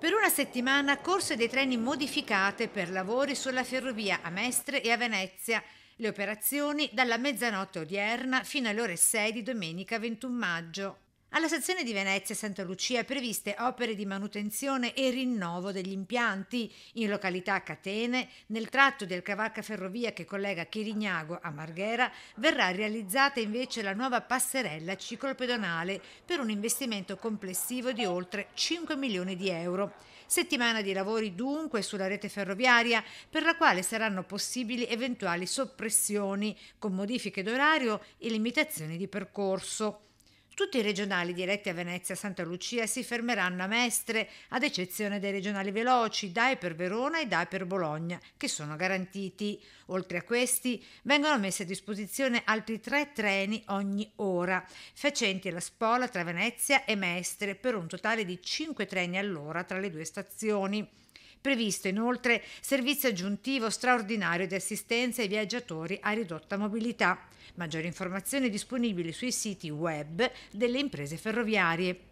Per una settimana corse dei treni modificate per lavori sulla ferrovia a Mestre e a Venezia. Le operazioni dalla mezzanotte odierna fino alle ore 6 di domenica 21 maggio. Alla sezione di Venezia e Santa Lucia previste opere di manutenzione e rinnovo degli impianti in località Catene, nel tratto del cavalca ferrovia che collega Chirignago a Marghera, verrà realizzata invece la nuova passerella ciclopedonale per un investimento complessivo di oltre 5 milioni di euro. Settimana di lavori dunque sulla rete ferroviaria per la quale saranno possibili eventuali soppressioni con modifiche d'orario e limitazioni di percorso. Tutti i regionali diretti a Venezia e Santa Lucia si fermeranno a Mestre, ad eccezione dei regionali veloci DAE per Verona e DAE per Bologna, che sono garantiti. Oltre a questi, vengono messi a disposizione altri tre treni ogni ora, facenti la spola tra Venezia e Mestre per un totale di 5 treni all'ora tra le due stazioni. Previsto inoltre servizio aggiuntivo straordinario di assistenza ai viaggiatori a ridotta mobilità. Maggiori informazioni disponibili sui siti web delle imprese ferroviarie.